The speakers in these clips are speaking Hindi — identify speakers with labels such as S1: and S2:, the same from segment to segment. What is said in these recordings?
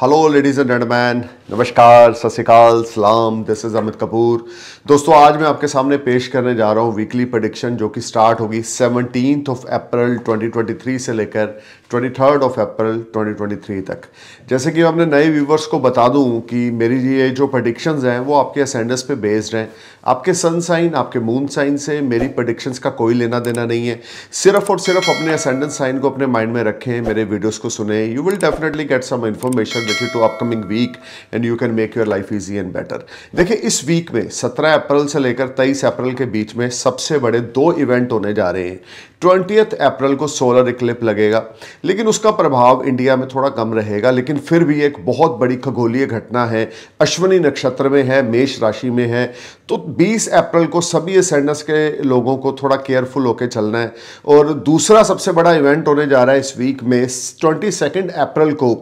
S1: हेलो लेडीज़ एंड जेंटलमैन नमस्कार सत श्रीकाल सलाम दिस इज़ अमित कपूर दोस्तों आज मैं आपके सामने पेश करने जा रहा हूँ वीकली प्रडिक्शन जो कि स्टार्ट होगी सेवनटीन ऑफ अप्रैल 2023 से लेकर ट्वेंटी थर्ड ऑफ अप्रैल 2023 तक जैसे कि मैं अपने नए व्यूवर्स को बता दूँ कि मेरी ये जो प्रडिक्शन हैं वो आपके असेंडस पे बेस्ड हैं आपके सन साइन आपके मून साइन से मेरी प्रडिक्शंस का कोई लेना देना नहीं है सिर्फ और सिर्फ अपने असेंडेंस साइन को अपने माइंड में रखें मेरे वीडियोज़ को सुने you will definitely get some information related to upcoming week and you can make your life easy and better देखिए इस वीक में 17 अप्रैल से लेकर 23 अप्रैल के बीच में सबसे बड़े दो इवेंट होने जा रहे हैं ट्वेंटी अप्रैल को सोलर इक्लिप लगेगा लेकिन उसका प्रभाव इंडिया में थोड़ा कम रहेगा लेकिन फिर भी एक बहुत बड़ी खगोलीय घटना है अश्वनी नक्षत्र में है मेष राशि में है तो 20 अप्रैल को सभी असेंडर्स के लोगों को थोड़ा केयरफुल होकर चलना है और दूसरा सबसे बड़ा इवेंट होने जा रहा है इस वीक में ट्वेंटी सेकेंड अप्रैल को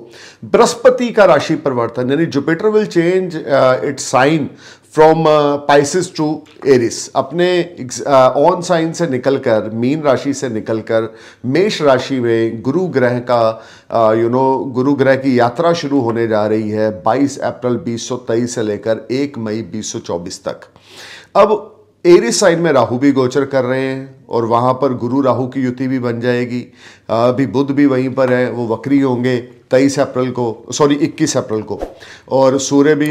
S1: बृहस्पति का राशि परिवर्तन यानी Jupiter will change its sign from Pisces to Aries अपने ऑन uh, साइन से निकलकर मीन राशि से निकलकर मेष राशि में गुरु ग्रह का यू uh, नो गुरु ग्रह की यात्रा शुरू होने जा रही है 22 अप्रैल 2023 से लेकर 1 मई 2024 तक अब एरिस साइन में राहु भी गोचर कर रहे हैं और वहाँ पर गुरु राहु की युति भी बन जाएगी अभी बुद्ध भी वहीं पर है वो वक्री होंगे तेईस अप्रैल को सॉरी इक्कीस अप्रैल को और सूर्य भी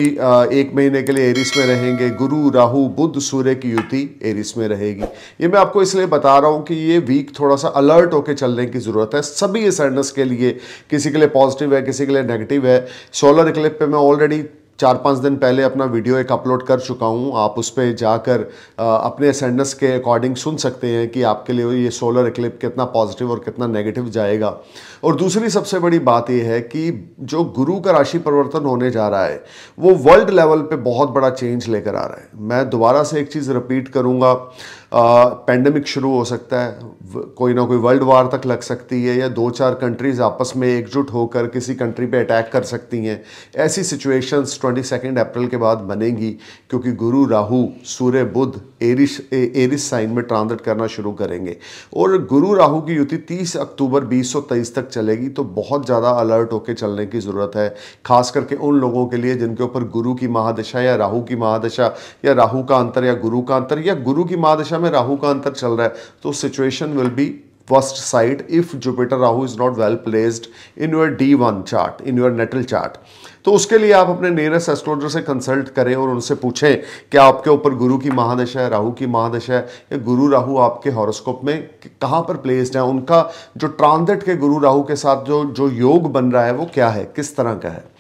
S1: एक महीने के लिए एरिस में रहेंगे गुरु राहु बुद्ध सूर्य की युति एरिस में रहेगी ये मैं आपको इसलिए बता रहा हूँ कि ये वीक थोड़ा सा अलर्ट होकर चलने की ज़रूरत है सभी ये के लिए किसी के लिए पॉजिटिव है किसी के लिए नेगेटिव है सोलर इक्लिप पर मैं ऑलरेडी चार पाँच दिन पहले अपना वीडियो एक अपलोड कर चुका हूँ आप उस पर जाकर अपने असेंडस के अकॉर्डिंग सुन सकते हैं कि आपके लिए ये सोलर एक्लिप कितना पॉजिटिव और कितना नेगेटिव जाएगा और दूसरी सबसे बड़ी बात यह है कि जो गुरु का राशि परिवर्तन होने जा रहा है वो वर्ल्ड लेवल पे बहुत बड़ा चेंज लेकर आ रहा है मैं दोबारा से एक चीज़ रिपीट करूँगा पैंडमिक शुरू हो सकता है कोई ना कोई वर्ल्ड वार तक लग सकती है या दो चार कंट्रीज़ आपस में एकजुट होकर किसी कंट्री पे अटैक कर सकती हैं ऐसी सिचुएशंस ट्वेंटी सेकेंड अप्रैल के बाद बनेंगी क्योंकि Guru Rahu Surya Budh Aries Aries sign में ट्रांजिट करना शुरू करेंगे और गुरु राहु की युति 30 अक्टूबर 2023 तक चलेगी तो बहुत ज़्यादा अलर्ट होकर चलने की ज़रूरत है खास करके उन लोगों के लिए जिनके ऊपर गुरु की महादशा या राहू की महादशा या राहू का अंतर या गुरु का अंतर या गुरु की महादशा में राहु का अंतर चल रहा है तो situation will be first side if Jupiter Rahu is not well placed in your D one chart in your natal chart तो उसके लिए आप अपने नियरेस्ट एस्ट्रोलॉजर से कंसल्ट करें और उनसे पूछें कि आपके ऊपर गुरु की महादशा है राहु की महादशा है या गुरु राहु आपके हॉरोस्कोप में कहाँ पर प्लेस्ड है उनका जो ट्रांजिट के गुरु राहु के साथ जो जो योग बन रहा है वो क्या है किस तरह का है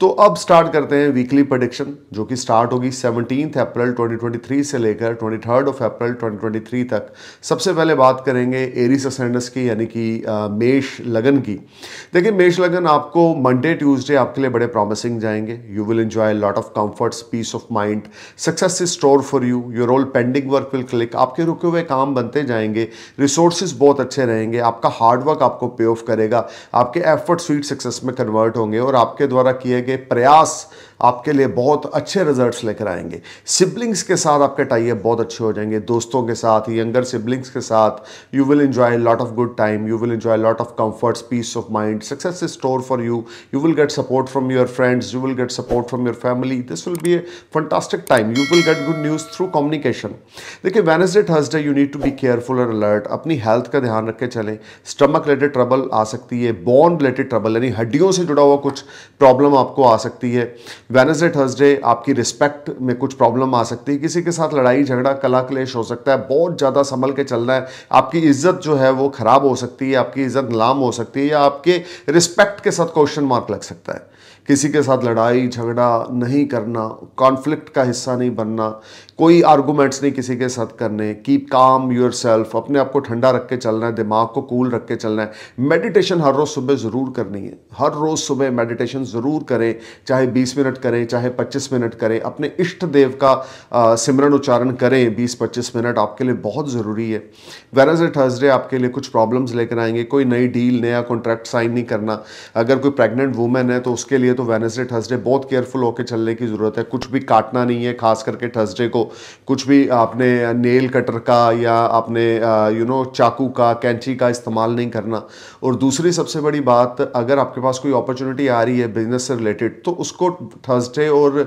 S1: तो अब स्टार्ट करते हैं वीकली प्रडिक्शन जो कि स्टार्ट होगी सेवनटीन अप्रैल 2023 से लेकर ट्वेंटी थर्ड ऑफ अप्रैल 2023 तक सबसे पहले बात करेंगे एरिस असेंडस की यानी कि मेष लगन की देखिए मेष लगन आपको मंडे ट्यूसडे आपके लिए बड़े प्रॉब्लम प्रॉमिसिंग जाएंगे you will enjoy lot of comforts peace of mind success is store for you your all pending work will click आपके रुके हुए काम बनते जाएंगे रिसोर्सेज बहुत अच्छे रहेंगे आपका हार्डवर्क आपको पे ऑफ करेगा आपके एफर्ट स्वीट सक्सेस में कन्वर्ट होंगे और आपके द्वारा किए गए प्रयास आपके लिए बहुत अच्छे रिजल्ट्स लेकर आएंगे सिबलिंग्स के साथ आपके टाइप बहुत अच्छे हो जाएंगे दोस्तों के साथ यंगर सिबलिंग्स के साथ you will enjoy lot of good time you will enjoy lot of comforts peace of mind success is store for you you will get support from your friends you will get support from your family this will be a fantastic time you will get good news through communication देखिए Wednesday Thursday you need to be careful और अलर्ट अपनी हेल्थ का ध्यान रखे चले चलें स्टमक रिलेटेड ट्रबल आ सकती है बोन रिलेटेड ट्रबल यानी हड्डियों से जुड़ा हुआ कुछ प्रॉब्लम आपको आ सकती है वेनजे थर्सडे आपकी रिस्पेक्ट में कुछ प्रॉब्लम आ सकती है किसी के साथ लड़ाई झगड़ा कला क्लेश हो सकता है बहुत ज़्यादा संभल के चलना है आपकी इज्जत जो है वो ख़राब हो सकती है आपकी इज्जत नाम हो सकती है या आपके रिस्पेक्ट के साथ क्वेश्चन मार्क लग सकता है किसी के साथ लड़ाई झगड़ा नहीं करना कॉन्फ्लिक्ट का हिस्सा नहीं बनना कोई आर्गूमेंट्स नहीं किसी के साथ करने कीप काम योर सेल्फ अपने आप को ठंडा रख के चलना है दिमाग को कूल रख के चलना है मेडिटेशन हर रोज़ सुबह ज़रूर करनी है हर रोज़ सुबह मेडिटेशन ज़रूर करें चाहे 20 मिनट करें चाहे 25 मिनट करें अपने इष्ट देव का सिमरन उच्चारण करें 20-25 मिनट आपके लिए बहुत ज़रूरी है वेनसडे थर्सडे आपके लिए कुछ प्रॉब्लम्स लेकर आएंगे कोई नई डील नया कॉन्ट्रैक्ट साइन नहीं करना अगर कोई प्रेगनेंट वूमेन है तो उसके लिए तो वेनसडे थर्सडे बहुत केयरफुल होकर चलने की ज़रूरत है कुछ भी काटना नहीं है खास करके थर्सडे को कुछ भी आपने नेल कटर का या आपने यू नो चाकू का कैंची का इस्तेमाल नहीं करना और दूसरी सबसे बड़ी बात अगर आपके पास कोई अपॉर्चुनिटी आ रही है बिजनेस से रिलेटेड तो उसको थर्सडे और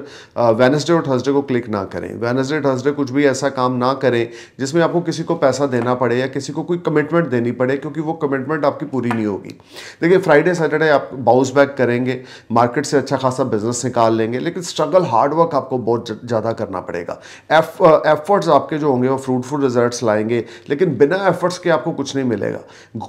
S1: वेनसडे और थर्सडे को क्लिक ना करें वेनसडे थर्सडे कुछ भी ऐसा काम ना करें जिसमें आपको किसी को पैसा देना पड़े या किसी को कोई कमिटमेंट देनी पड़े क्योंकि वो कमिटमेंट आपकी पूरी नहीं होगी देखिए फ्राइडे सैटरडे आप बाउंस बैक करेंगे मार्केट मार्केट से अच्छा खासा बिजनेस निकाल लेंगे लेकिन स्ट्रगल हार्डवर्क आपको बहुत ज़्यादा करना पड़ेगा एफ एफर्ट्स uh, आपके जो होंगे वो फ्रूटफुल रिजल्ट्स लाएंगे लेकिन बिना एफर्ट्स के आपको कुछ नहीं मिलेगा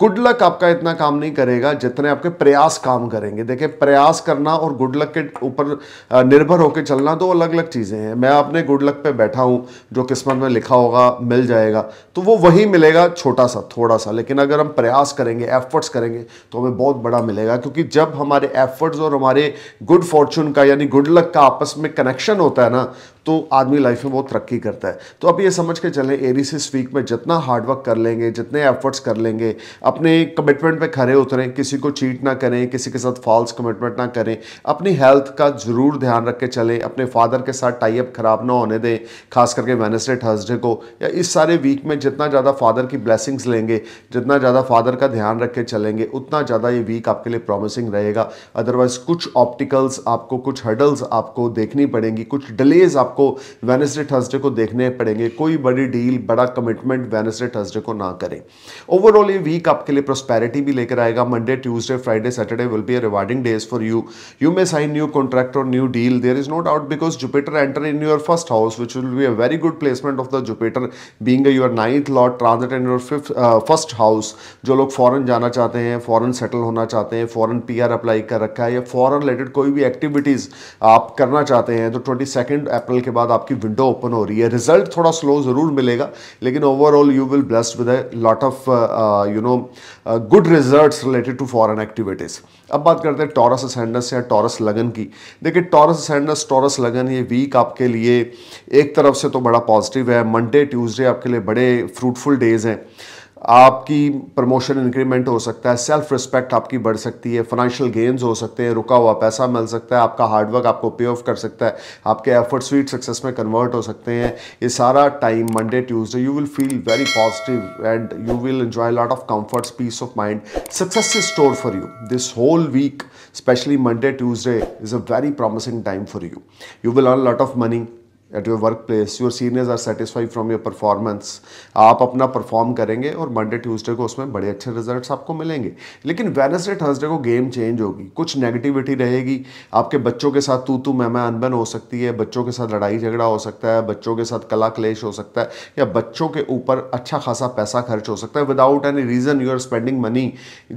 S1: गुड लक आपका इतना काम नहीं करेगा जितने आपके प्रयास काम करेंगे देखिए प्रयास करना और गुड लक के ऊपर uh, निर्भर होकर चलना दो अलग अलग चीज़ें हैं मैं अपने गुड लक पे बैठा हूँ जो किस्मत में लिखा होगा मिल जाएगा तो वो वही मिलेगा छोटा सा थोड़ा सा लेकिन अगर हम प्रयास करेंगे एफर्ट्स करेंगे तो हमें बहुत बड़ा मिलेगा क्योंकि जब हमारे एफर्ट्स और हमारे गुड फॉर्चून का यानी गुड लक का आपस में कनेक्शन होता है ना तो आदमी लाइफ में बहुत तरक्की करता है तो अब ये समझ के चलें एरिस इस वीक में जितना हार्डवर्क कर लेंगे जितने एफर्ट्स कर लेंगे अपने कमिटमेंट पे खड़े उतरें किसी को चीट ना करें किसी के साथ फॉल्स कमिटमेंट ना करें अपनी हेल्थ का ज़रूर ध्यान रख के चलें अपने फादर के साथ टाइप ख़राब ना होने दें खास करके वेनसडे थर्सडे को या इस सारे वीक में जितना ज़्यादा फादर की ब्लैसिंग्स लेंगे जितना ज़्यादा फादर का ध्यान रख के चलेंगे उतना ज़्यादा ये वीक आपके लिए प्रॉमिसिंग रहेगा अदरवाइज़ कुछ ऑप्टिकल्स आपको कुछ हर्डल्स आपको देखनी पड़ेंगी कुछ डिलेज आप आपको वेनसडे थर्सडे को देखने पड़ेंगे कोई बड़ी डील बड़ा कमिटमेंट वेनसडे थर्सडे को ना करें ओवरऑल ये वीक आपके लिए प्रोस्पैरिटी भी लेकर आएगा Monday Tuesday Friday Saturday will be rewarding days for you you may sign new contract और new deal there is no doubt because Jupiter enter in your first house which will be a very good placement of the Jupiter being your ninth lot transit in your fifth first house जो लोग फॉरन जाना चाहते हैं फॉरन सेटल होना चाहते हैं फॉरन पी अप्लाई कर रखा है या फॉरन रिलेटेड कोई भी एक्टिविटीज़ आप करना चाहते हैं तो ट्वेंटी अप्रैल के बाद आपकी विंडो ओपन हो रही है रिजल्ट थोड़ा स्लो ज़रूर मिलेगा लेकिन overall you will blessed with lot of you know good results related to foreign activities अब बात करते हैं टॉरस असेंडस या टॉरस लगन की देखिए टॉरस असेंडस टॉरस लगन ये वीक आपके लिए एक तरफ से तो बड़ा पॉजिटिव है मंडे ट्यूजडे आपके लिए बड़े फ्रूटफुल डेज हैं आपकी प्रमोशन इंक्रीमेंट हो सकता है सेल्फ रिस्पेक्ट आपकी बढ़ सकती है फाइनेंशियल गेन्स हो सकते हैं रुका हुआ पैसा मिल सकता है आपका हार्डवर्क आपको पे ऑफ कर सकता है आपके एफर्ट्स स्वीट सक्सेस में कन्वर्ट हो सकते हैं ये सारा time Monday Tuesday you will feel very positive and you will enjoy lot of comfort peace of mind success is store for you this whole week specially Monday Tuesday is a very promising time for you you will earn lot of money at your work place your seniors are satisfied from your performance आप अपना परफॉर्म करेंगे और मंडे ट्यूसडे को उसमें बड़े अच्छे रिजल्ट्स आपको मिलेंगे लेकिन वेनसडे थर्सडे को गेम चेंज होगी कुछ नेगेटिविटी रहेगी आपके बच्चों के साथ तू तू मैं मैं अनबन हो सकती है बच्चों के साथ लड़ाई झगड़ा हो सकता है बच्चों के साथ कला क्लेश हो सकता है या बच्चों के ऊपर अच्छा खासा पैसा खर्च हो सकता है without any reason you are spending money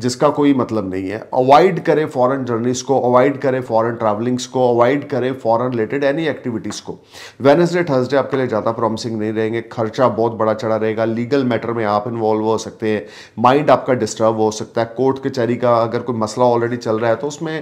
S1: जिसका कोई मतलब नहीं है अवॉइड करें फॉरन जर्नीस को अवॉइड करें फॉरन ट्रैवलिंग्स को अवॉइड करें फॉरन रिलेटेड एनी एक्टिविटीज़ को वेनसडे थर्सडे आपके लिए ज़्यादा प्रॉमिसिंग नहीं रहेंगे खर्चा बहुत बड़ा चढ़ा रहेगा लीगल मैटर में आप इन्वॉल्व हो सकते हैं माइंड आपका डिस्टर्ब हो सकता है कोर्ट कचहरी का अगर कोई मसला ऑलरेडी चल रहा है तो उसमें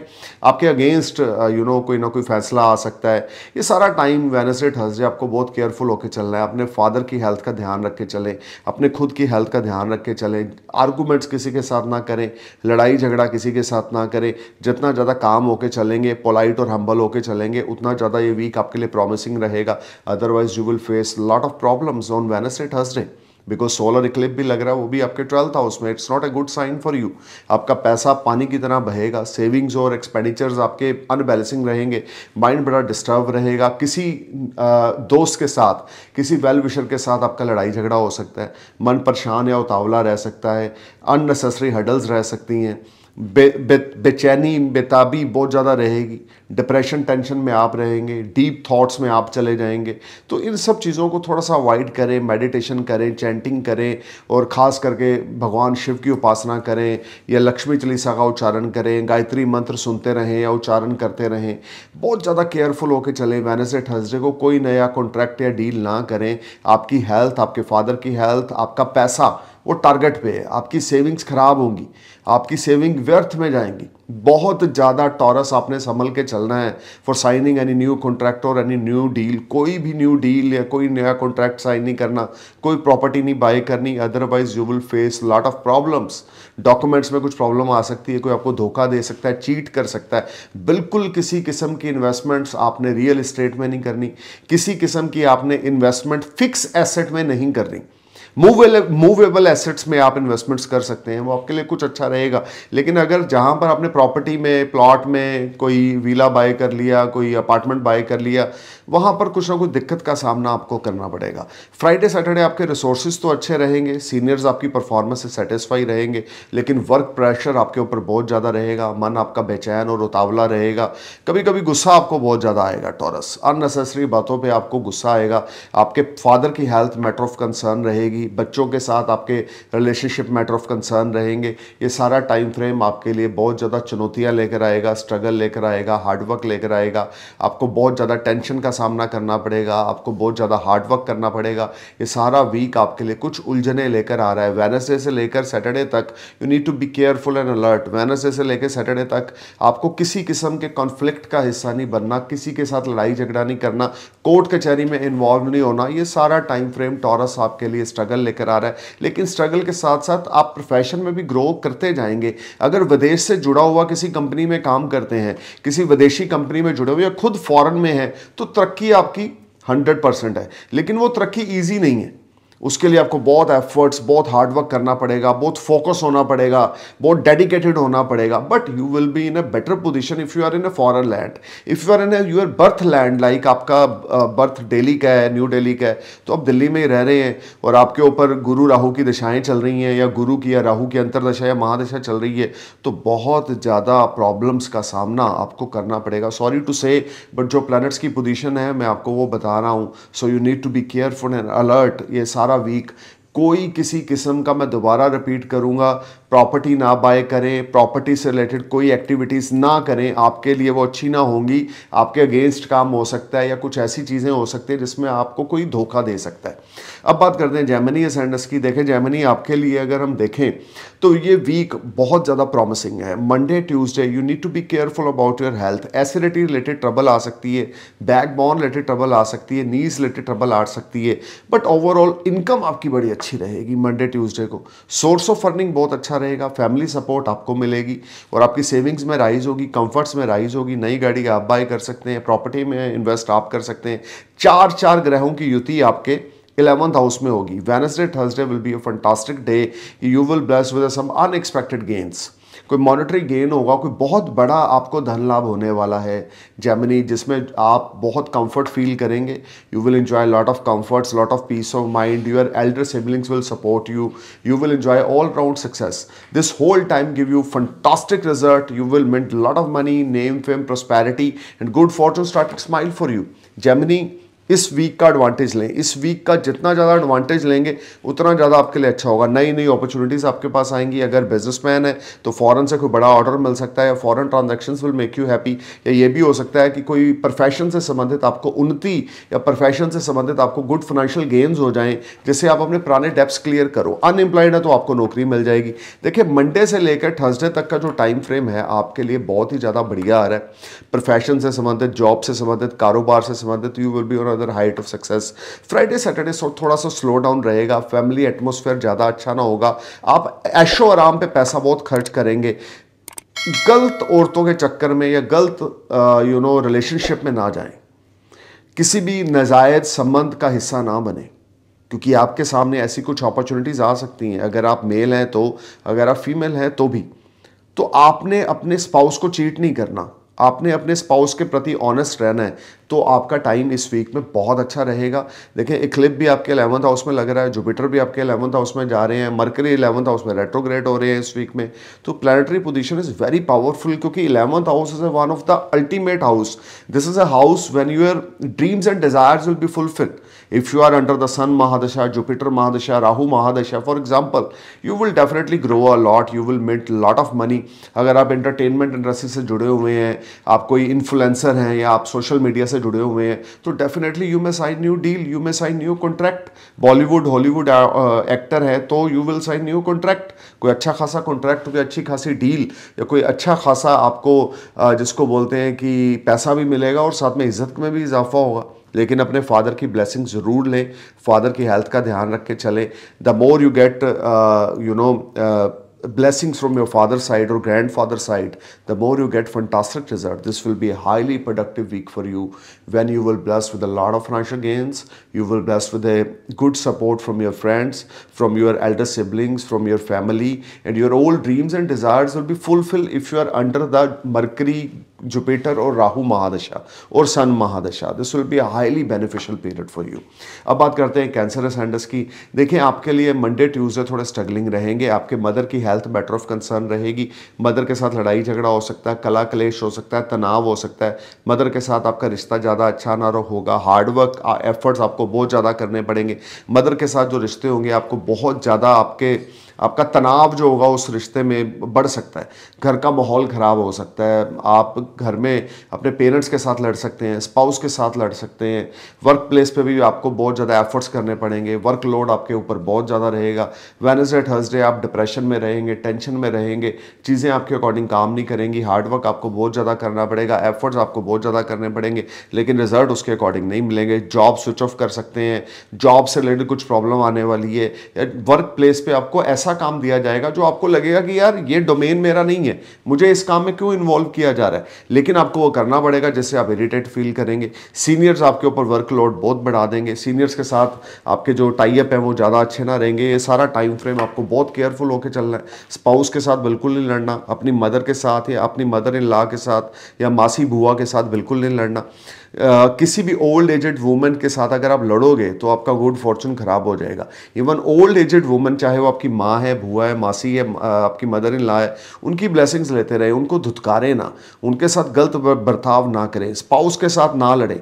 S1: आपके अगेंस्ट यू नो कोई ना कोई फैसला आ सकता है ये सारा टाइम वेनसडे थर्सडे आपको बहुत केयरफुल होकर चलना है अपने फादर की हेल्थ का ध्यान रख के चलें अपने खुद की हेल्थ का ध्यान रख के चलें आर्गूमेंट्स किसी के साथ ना करें लड़ाई झगड़ा किसी के साथ ना करें जितना ज़्यादा काम होकर चलेंगे पोलाइट और हम्बल होकर चलेंगे उतना ज़्यादा ये वीक आपके लिए प्रॉमिसिंग रहेगा जाएगा otherwise you will face lot of problems on Wednesday Thursday because solar eclipse भी लग रहा है वो भी आपके ट्वेल्थ हाउस में it's not a good sign for you आपका पैसा पानी की तरह बहेगा सेविंग्स और एक्सपेंडिचर्स आपके अनबैलेंसिंग रहेंगे माइंड बड़ा डिस्टर्ब रहेगा किसी आ, दोस्त के साथ किसी वेल विशर के साथ आपका लड़ाई झगड़ा हो सकता है मन परेशान या उतावला रह सकता है अननेसेसरी हडल्स रह सकती हैं बे, बे, बेचैनी बेताबी बहुत ज़्यादा रहेगी डिप्रेशन टेंशन में आप रहेंगे डीप थॉट्स में आप चले जाएंगे तो इन सब चीज़ों को थोड़ा सा अवॉइड करें मेडिटेशन करें चैंटिंग करें और ख़ास करके भगवान शिव की उपासना करें या लक्ष्मी चालीसा का उच्चारण करें गायत्री मंत्र सुनते रहें या उच्चारण करते रहें बहुत ज़्यादा केयरफुल होकर चलें वेनसडे थर्सडे को कोई नया कॉन्ट्रैक्ट या डील ना करें आपकी हेल्थ आपके फादर की हेल्थ आपका पैसा वो टारगेट पे है आपकी सेविंग्स ख़राब होंगी आपकी सेविंग व्यर्थ में जाएंगी बहुत ज़्यादा टॉरस आपने संभल के चलना है for signing any new contract और एनी न्यू डील कोई भी न्यू डील या कोई नया कॉन्ट्रैक्ट साइन नहीं करना कोई प्रॉपर्टी नहीं बाय करनी otherwise you will face lot of problems documents में कुछ प्रॉब्लम आ सकती है कोई आपको धोखा दे सकता है चीट कर सकता है बिल्कुल किसी किस्म की इन्वेस्टमेंट्स आपने रियल इस्टेट में नहीं करनी किसी किस्म की आपने इन्वेस्टमेंट फिक्स एसेट में नहीं करनी मूवेबल मूवेबल एसेट्स में आप इन्वेस्टमेंट्स कर सकते हैं वो आपके लिए कुछ अच्छा रहेगा लेकिन अगर जहाँ पर आपने प्रॉपर्टी में प्लॉट में कोई वीला बाय कर लिया कोई अपार्टमेंट बाय कर लिया वहाँ पर कुछ ना कुछ दिक्कत का सामना आपको करना पड़ेगा फ्राइडे सैटरडे आपके रिसोर्सेज तो अच्छे रहेंगे सीनियर्स आपकी परफॉर्मेंस से सेटिस्फाई रहेंगे लेकिन वर्क प्रेशर आपके ऊपर बहुत ज़्यादा रहेगा मन आपका बेचैन और उतावला रहेगा कभी कभी गुस्सा आपको बहुत ज़्यादा आएगा टॉरस अननेसेसरी बातों पर आपको गुस्सा आएगा आपके फादर की हेल्थ मैटर ऑफ कंसर्न रहेगी रहेगी बच्चों के साथ आपके रिलेशनशिप मैटर ऑफ कंसर्न रहेंगे ये सारा टाइम फ्रेम आपके लिए बहुत ज़्यादा चुनौतियाँ लेकर आएगा स्ट्रगल लेकर आएगा हार्डवर्क लेकर आएगा आपको बहुत ज़्यादा टेंशन का सामना करना पड़ेगा आपको बहुत ज़्यादा हार्डवर्क करना पड़ेगा ये सारा वीक आपके लिए कुछ उलझने लेकर आ रहा है वेनसडे से लेकर सैटरडे तक you need to be careful and alert Wednesday से लेकर सैटरडे तक आपको किसी किस्म के कॉन्फ्लिक्ट का हिस्सा नहीं बनना किसी के साथ लड़ाई झगड़ा नहीं करना कोर्ट कचहरी में इन्वॉल्व नहीं होना ये सारा टाइम फ्रेम टॉरस आपके लिए स्ट्रगल स्ट्रगल लेकर आ रहा है लेकिन स्ट्रगल के साथ साथ आप प्रोफेशन में भी ग्रो करते जाएंगे अगर विदेश से जुड़ा हुआ किसी कंपनी में काम करते हैं किसी विदेशी कंपनी में जुड़े हुए या खुद फॉरन में है तो तरक्की आपकी हंड्रेड परसेंट है लेकिन वो तरक्की ईजी नहीं है उसके लिए आपको बहुत एफर्ट्स बहुत हार्डवर्क करना पड़ेगा बहुत फोकस होना पड़ेगा बहुत डेडिकेटेड होना पड़ेगा but you will be in a better position if you are in a foreign land if you are in your birth land like आपका बर्थ डेली का है न्यू डेली का है तो आप दिल्ली में ही रह रहे हैं और आपके ऊपर गुरु राहु की दशाएँ चल रही हैं या गुरु की या राहू की अंतरदशा या महादशा चल रही है तो बहुत ज़्यादा प्रॉब्लम्स का सामना आपको करना पड़ेगा सॉरी टू से बट जो प्लानट्स की पोजिशन है मैं आपको वो बता रहा हूँ so you need to be careful and alert ये सारा वीक कोई किसी किस्म का मैं दोबारा रिपीट करूंगा प्रॉपर्टी ना बाय करें प्रॉपर्टी से रिलेटेड कोई एक्टिविटीज़ ना करें आपके लिए वो अच्छी ना होंगी आपके अगेंस्ट काम हो सकता है या कुछ ऐसी चीज़ें हो सकती है जिसमें आपको कोई धोखा दे सकता है अब बात करते हैं जैमनी असेंडस की देखें जैमनी आपके लिए अगर हम देखें तो ये वीक बहुत ज़्यादा प्रॉमिसिंग है Monday Tuesday you need to be careful about your health acidity related trouble आ सकती है बैक बॉन रिलेटेड ट्रबल आ सकती है नीज रिलेटेड ट्रबल आ सकती है बट ओवरऑल इनकम आपकी बड़ी अच्छी रहेगी मंडे ट्यूज़डे को सोर्स ऑफ अर्निंग बहुत अच्छा रहेगा फैमिली सपोर्ट आपको मिलेगी और आपकी सेविंग्स में राइज होगी कंफर्ट्स में राइज होगी नई गाड़ी आप बाई कर सकते हैं प्रॉपर्टी में इन्वेस्ट आप कर सकते हैं चार चार ग्रहों की युति आपके इलेवंथ हाउस में होगी Wednesday Thursday will be a fantastic day you will bless with some unexpected gains कोई मॉनिटरी गेन होगा कोई बहुत बड़ा आपको धन लाभ होने वाला है जर्मनी जिसमें आप बहुत कंफर्ट फील करेंगे you will enjoy lot of comforts lot of peace of mind your Elder siblings will support you you will enjoy all round success this whole time give you fantastic result you will mint lot of money name fame prosperity and good Fortune start smile for you Germany इस वीक का एडवांटेज लें इस वीक का जितना ज़्यादा एडवांटेज लेंगे उतना ज़्यादा आपके लिए अच्छा होगा नई नई अपॉर्चुनिटीज़ आपके पास आएंगी अगर बिजनेसमैन है तो फॉरेन से कोई बड़ा ऑर्डर मिल सकता है या foreign transactions will make you happy या ये भी हो सकता है कि कोई प्रोफेशन से संबंधित आपको उन्नति या प्रोफेशन से संबंधित आपको गुड फाइनेंशियल गेन्स हो जाएँ जिससे आप अपने पुराने डेप्स क्लियर करो अनएम्प्लॉयड है तो आपको नौकरी मिल जाएगी देखिए मंडे से लेकर थर्सडे तक का जो टाइम फ्रेम है आपके लिए बहुत ही ज़्यादा बढ़िया आ रहा है प्रोफेशन से संबंधित जॉब से संबंधित कारोबार से संबंधित you will be on other height of success Friday Saturday थोड़ा सा स्लो डाउन रहेगा फैमिली एटमोसफेयर ज़्यादा अच्छा ना होगा आप ऐशो आराम पे पैसा बहुत खर्च करेंगे गलत औरतों के चक्कर में या गलत यू नो रिलेशनशिप में ना जाएं किसी भी नजायज संबंध का हिस्सा ना बने क्योंकि आपके सामने ऐसी कुछ अपॉर्चुनिटीज़ आ सकती हैं अगर आप मेल हैं तो अगर आप फीमेल हैं तो भी तो आपने अपने स्पाउस को चीट नहीं करना आपने अपने स्पाउस के प्रति ऑनेस्ट रहना है तो आपका टाइम इस वीक में बहुत अच्छा रहेगा देखिए इक्लिप भी आपके इलेवंथ हाउस में लग रहा है जुपिटर भी आपके इलेवंथ हाउस में जा रहे हैं मर्करी इलेवंथ हाउस में रेट्रोग्रेड हो रहे हैं इस वीक में तो planetary position is very powerful क्योंकि eleventh house is a one of the ultimate house this is a house when your dreams and desire will be fulfil if you are under the sun महादशा जुपिटर महादशा राहू महादशा for example you will definitely grow a lot you will make lot of money अगर आप इंटरटेनमेंट इंडस्ट्री से जुड़े हुए हैं आप कोई इन्फ्लुएंसर हैं या आप सोशल मीडिया से जुड़े हुए हैं तो definitely you may sign new deal you may sign new contract Bollywood Hollywood actor है तो you will sign new contract कोई अच्छा खासा कॉन्ट्रैक्ट कोई अच्छी खासी डील या कोई अच्छा खासा आपको uh, जिसको बोलते हैं कि पैसा भी मिलेगा और साथ में इज्जत में भी इजाफा होगा लेकिन अपने फादर की ब्लेसिंग ज़रूर लें फादर की हेल्थ का ध्यान रख के चलें the more you get you know blessings from your father's side or grandfather's side, the more you get fantastic result. This will be a highly productive week for you when you will bless with a lot of financial gains. You will bless with a good support from your friends, from your elder siblings, from your family and your old dreams and desires will be fulfilled if you are under the Mercury Jupiter और राहु महादशा और sun mahadasha this will be a highly beneficial period for you अब बात करते हैं कैंसर सैंडस की देखिए आपके लिए मंडे ट्यूसडे थोड़े स्ट्रगलिंग रहेंगे आपके मदर की हेल्थ मैटर ऑफ कंसर्न रहेगी मदर के साथ लड़ाई झगड़ा हो सकता है कला क्लेश हो सकता है तनाव हो सकता है मदर के साथ आपका रिश्ता ज़्यादा अच्छा ना होगा हार्डवर्क एफर्ट्स आपको बहुत ज़्यादा करने पड़ेंगे मदर के साथ जो रिश्ते होंगे आपको बहुत ज़्यादा आपके आपका तनाव जो होगा उस रिश्ते में बढ़ सकता है घर का माहौल ख़राब हो सकता है आप घर में अपने पेरेंट्स के साथ लड़ सकते हैं स्पाउस के साथ लड़ सकते हैं वर्क प्लेस पर भी आपको बहुत ज़्यादा एफर्ट्स करने पड़ेंगे वर्क लोड आपके ऊपर बहुत ज़्यादा रहेगा वेनजडे थर्सडे आप डिप्रेशन में रहेंगे टेंशन में रहेंगे चीज़ें आपके अकॉर्डिंग काम नहीं करेंगी हार्डवर्क आपको बहुत ज़्यादा करना पड़ेगा एफर्ट्स आपको बहुत ज़्यादा करने पड़ेंगे लेकिन रिजल्ट उसके अकॉर्डिंग नहीं मिलेंगे जॉब स्विच ऑफ कर सकते हैं जॉब से रिलेटेड कुछ प्रॉब्लम आने वाली है वर्क प्लेस पर आपको ऐसा ऐसा काम दिया जाएगा जो आपको लगेगा कि यार ये डोमेन मेरा नहीं है मुझे इस काम में क्यों इन्वॉल्व किया जा रहा है लेकिन आपको वो करना पड़ेगा जिससे आप इरीटेट फील करेंगे सीनियर्स आपके ऊपर वर्कलोड बहुत बढ़ा देंगे सीनियर्स के साथ आपके जो टाइप है वो ज़्यादा अच्छे ना रहेंगे ये सारा टाइम फ्रेम आपको बहुत केयरफुल होकर चलना है स्पाउस के साथ बिल्कुल नहीं लड़ना अपनी मदर के साथ या अपनी मदर इन लॉ के साथ या मासी बुआ के साथ बिल्कुल नहीं लड़ना किसी भी ओल्ड एजेड वूमेन के साथ अगर आप लड़ोगे तो आपका गुड फॉर्चून ख़राब हो जाएगा इवन ओल्ड एजेड वूमेन चाहे वो आपकी माँ है भुआ है मासी है आपकी मदर इन ला है उनकी ब्लेसिंग्स लेते रहे उनको धुतकारे ना उनके साथ गलत बर्ताव ना करें स्पाउस के साथ ना लड़ें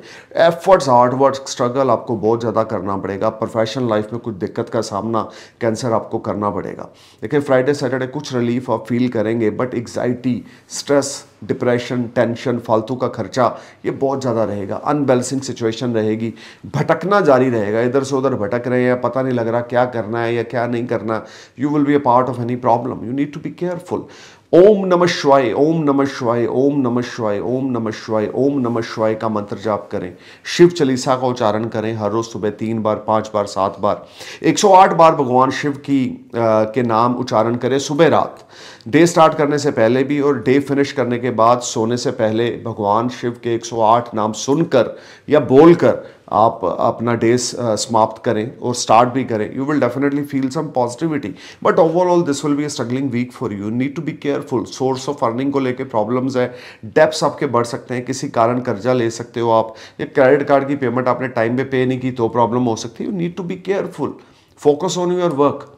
S1: एफर्ट्स हार्डवर्क स्ट्रगल आपको बहुत ज़्यादा करना पड़ेगा प्रोफेशनल लाइफ में कुछ दिक्कत का सामना कैंसर आपको करना पड़ेगा देखिए फ्राइडे सैटरडे कुछ रिलीफ आप फील करेंगे but anxiety stress depression tension फालतू का खर्चा ये बहुत ज़्यादा रहेगा अनबैलेंसिंग सिचुएशन रहेगी भटकना जारी रहेगा इधर से उधर भटक रहे हैं पता नहीं लग रहा क्या करना है या क्या नहीं करना you will be a part of any problem you need to be careful ओम नमः शिवाय ओम नमः शिवाय ओम नमः शिवाय ओम नमः शिवाय ओम नमः शिवाय का मंत्र जाप करें शिव चालीसा का उच्चारण करें हर रोज सुबह तीन बार पाँच बार सात बार 108 बार भगवान शिव की आ, के नाम उच्चारण करें सुबह रात डे स्टार्ट करने से पहले भी और डे फिनिश करने के बाद सोने से पहले भगवान शिव के 108 नाम सुनकर या बोलकर आप अपना डे uh, समाप्त करें और स्टार्ट भी करें you will definitely feel some positivity but overall this will be struggling week for you need to be careful source of earning को लेके प्रॉब्लम्स है डेप्स आपके बढ़ सकते हैं किसी कारण कर्जा ले सकते हो आप या क्रेडिट कार्ड की पेमेंट आपने टाइम पे पे नहीं की तो प्रॉब्लम हो सकती है you need to be careful focus on your work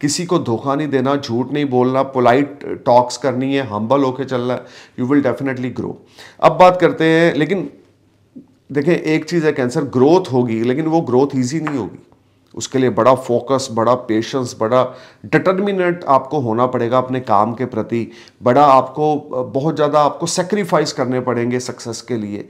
S1: किसी को धोखा नहीं देना झूठ नहीं बोलना पोलाइट टॉक्स करनी है हम्बल होके चलना है यू विल डेफिनेटली ग्रो अब बात करते हैं लेकिन देखें एक चीज़ है कैंसर ग्रोथ होगी लेकिन वो ग्रोथ ईजी नहीं होगी उसके लिए बड़ा फोकस बड़ा पेशेंस बड़ा डिटर्मिनेट आपको होना पड़ेगा अपने काम के प्रति बड़ा आपको बहुत ज़्यादा आपको सेक्रीफाइस करने पड़ेंगे सक्सेस के लिए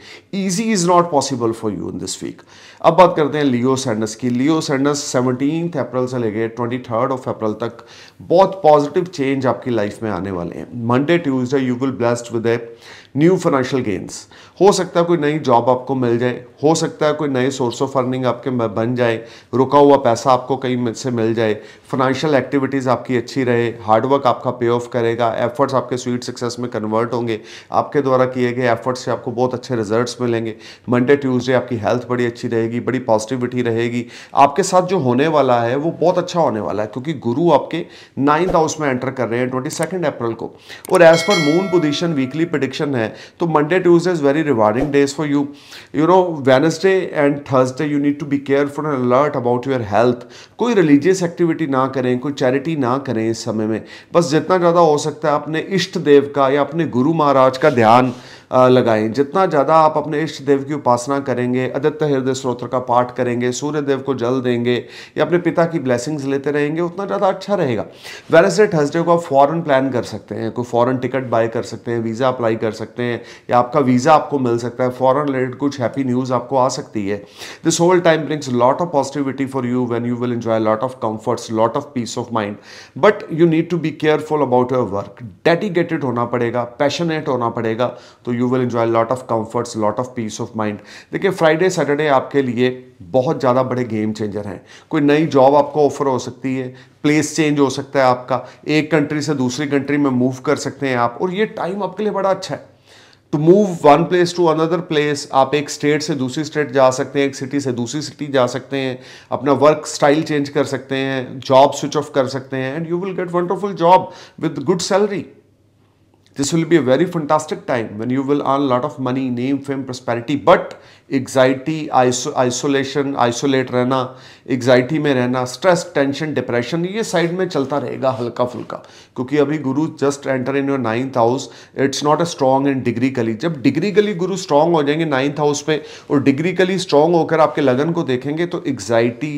S1: easy is not possible for you in this week अब बात करते हैं लियो सैंडस की लियो सैंडस सेवनटीन अप्रैल से ले गए ट्वेंटी थर्ड ऑफ अप्रैल तक बहुत पॉजिटिव चेंज आपकी लाइफ में आने वाले हैं Monday Tuesday you will blessed with a new financial gains हो सकता है कोई नई जॉब आपको मिल जाए हो सकता है कोई नए सोर्स ऑफ अर्निंग आपके बन जाए रुका हुआ पैसा आपको कहीं से मिल जाए फाइनेंशियल एक्टिविटीज़ आपकी अच्छी रहे हार्डवर्क आपका पे ऑफ करेगा एफर्ट्स आपके स्वीट सक्सेस में कन्वर्ट होंगे आपके द्वारा किए गए एफर्ट्स से आपको बहुत अच्छे रिजल्ट्स मिलेंगे मंडे ट्यूसडे आपकी हेल्थ बड़ी अच्छी रहेगी बड़ी पॉजिटिविटी रहेगी आपके साथ जो होने वाला है वो बहुत अच्छा होने वाला है क्योंकि गुरु आपके नाइन्थ हाउस में एंटर कर रहे हैं ट्वेंटी अप्रैल को और as per moon position weekly prediction है तो Monday Tuesday is very rewarding days for you. You know, Wednesday and Thursday you need to be careful and alert about your health. कोई religious activity ना करें कोई charity ना करें इस समय में बस जितना ज़्यादा हो सकता है अपने इष्ट देव का या अपने गुरु महाराज का ध्यान लगाएं जितना ज़्यादा आप अपने इष्ट देव की उपासना करेंगे आदित्य हृदय स्रोत्र का पाठ करेंगे सूर्य देव को जल देंगे या अपने पिता की ब्लेसिंग्स लेते रहेंगे उतना ज़्यादा अच्छा रहेगा वेनसडे थर्सडे को आप फ़ॉरन प्लान कर सकते हैं कोई फ़ॉरन टिकट बाय कर सकते हैं वीज़ा अप्लाई कर सकते हैं या आपका वीज़ा आपको मिल सकता है फ़ॉरन रिलेटेड कुछ हैप्पी न्यूज़ आपको आ सकती है this whole time brings lot of positivity for you when you will enjoy lot of comforts lot of peace of mind but you need to be careful about your work dedicated होना पड़ेगा पैशनेट होना पड़ेगा तो you will enjoy lot of comforts lot of peace of mind देखिए फ्राइडे सैटरडे आपके लिए बहुत ज़्यादा बड़े गेम चेंजर हैं कोई नई जॉब आपको ऑफर हो सकती है प्लेस चेंज हो सकता है आपका एक कंट्री से दूसरी कंट्री में मूव कर सकते हैं आप और ये टाइम आपके लिए बड़ा अच्छा है to move one place to another place आप एक स्टेट से दूसरी स्टेट जा सकते हैं एक सिटी से दूसरी सिटी जा सकते हैं अपना वर्क स्टाइल चेंज कर सकते हैं जॉब स्विच ऑफ कर सकते हैं and you will get wonderful job with good salary This will be a very fantastic time when you will earn a lot of money, name, fame, prosperity. But anxiety isolation isolate रहना एग्जाइटी में रहना स्ट्रेस टेंशन डिप्रेशन ये साइड में चलता रहेगा हल्का फुल्का क्योंकि अभी Guru just enter in your ninth house it's not a strong in degree कली जब डिग्री कली गुरु स्ट्रांग हो जाएंगे नाइन्थ हाउस पे और डिग्री कली स्ट्रांग होकर आपके लगन को देखेंगे तो एग्जाइटी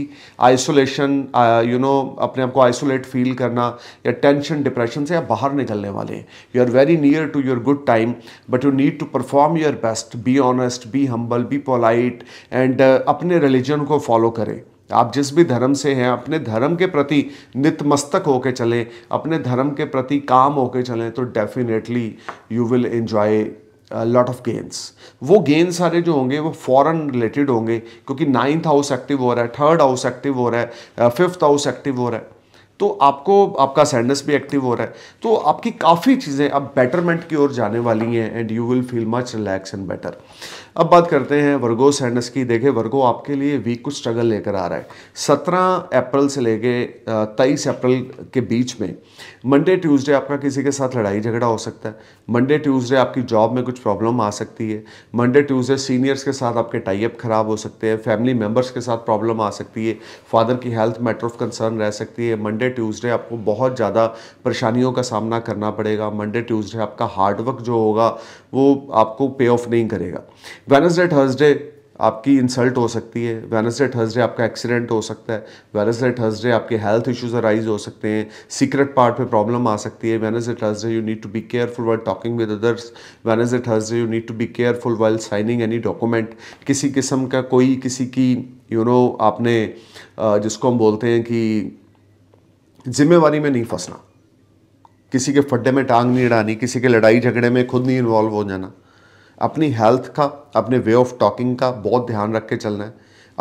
S1: आइसोलेशन यू नो अपने आप को आइसोलेट फील करना या टेंशन डिप्रेशन से आप बाहर निकलने वाले हैं you are very near to your good time but you need to perform your best be honest be humble be polite and uh, अपने रिलीजन को फॉलो करें आप जिस भी धर्म से हैं अपने धर्म के प्रति नितमस्तक होके चलें अपने धर्म के प्रति काम होके चलें तो definitely you will enjoy lot of gains वो गेंस सारे जो होंगे वो फॉरन रिलेटेड होंगे क्योंकि नाइन्थ हाउस एक्टिव हो रहा है थर्ड हाउस एक्टिव हो रहा है फिफ्थ हाउस एक्टिव हो रहा है तो आपको आपका सैंडस भी एक्टिव हो रहा है तो आपकी काफ़ी चीज़ें अब बेटरमेंट की ओर जाने वाली हैं and you will feel much relax and better अब बात करते हैं वर्गो सैंडस की देखे वर्गो आपके लिए वीक को स्ट्रगल लेकर आ रहा है सत्रह अप्रैल से लेके तेईस अप्रैल के बीच में मंडे ट्यूसडे आपका किसी के साथ लड़ाई झगड़ा हो सकता है मंडे ट्यूसडे आपकी जॉब में कुछ प्रॉब्लम आ सकती है मंडे ट्यूसडे सीनियर्स के साथ आपके टाइप ख़राब हो सकते हैं फैमिली मेम्बर्स के साथ प्रॉब्लम आ सकती है फादर की हेल्थ मैटर ऑफ कंसर्न रह सकती है मंडे ट्यूसडे आपको बहुत ज़्यादा परेशानियों का सामना करना पड़ेगा मंडे ट्यूसडे आपका हार्डवर्क जो होगा वो आपको पे ऑफ नहीं करेगा वेनसडे थर्सडे आपकी इंसल्ट हो सकती है वेनसडे थर्सडे आपका एक्सीडेंट हो सकता है वेनसडे थर्सडे आपके हेल्थ इश्यूज अराइज हो सकते हैं सीक्रेट पार्ट पे प्रॉब्लम आ सकती है Wednesday Thursday you need to be careful while talking with others Wednesday Thursday you need to be careful while signing any document किसी किस्म का कोई किसी की यू you नो know, आपने जिसको हम बोलते हैं कि जिम्मेवारी में नहीं फंसना किसी के फड्डे में टांग नहीं अड़ानी किसी के लड़ाई झगड़े में खुद नहीं इन्वॉल्व हो जाना अपनी हेल्थ का अपने वे ऑफ टॉकिंग का बहुत ध्यान रख के चलना है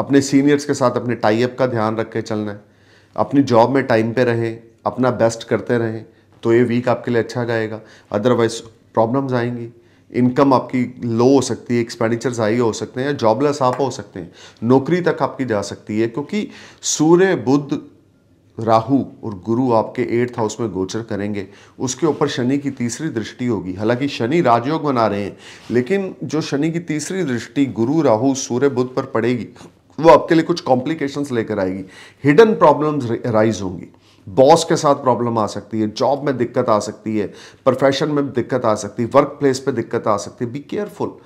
S1: अपने सीनियर्स के साथ अपने टाइप का ध्यान रख के चलना है अपनी जॉब में टाइम पे रहें अपना बेस्ट करते रहें तो ये वीक आपके लिए अच्छा जाएगा अदरवाइज प्रॉब्लम्स आएंगी इनकम आपकी लो हो सकती है एक्सपेंडिचर्स हाई हो सकते हैं या जॉबलेस आप हो सकते हैं नौकरी तक आपकी जा सकती है क्योंकि सूर्य बुद्ध राहु और गुरु आपके एट्थ हाउस में गोचर करेंगे उसके ऊपर शनि की तीसरी दृष्टि होगी हालांकि शनि राजयोग बना रहे हैं लेकिन जो शनि की तीसरी दृष्टि गुरु राहु सूर्य बुद्ध पर पड़ेगी वो आपके लिए कुछ कॉम्प्लिकेशंस लेकर आएगी हिडन प्रॉब्लम्स राइज होंगी बॉस के साथ प्रॉब्लम आ सकती है जॉब में दिक्कत आ सकती है प्रोफेशन में दिक्कत आ सकती है वर्क प्लेस पर दिक्कत आ सकती है बी केयरफुल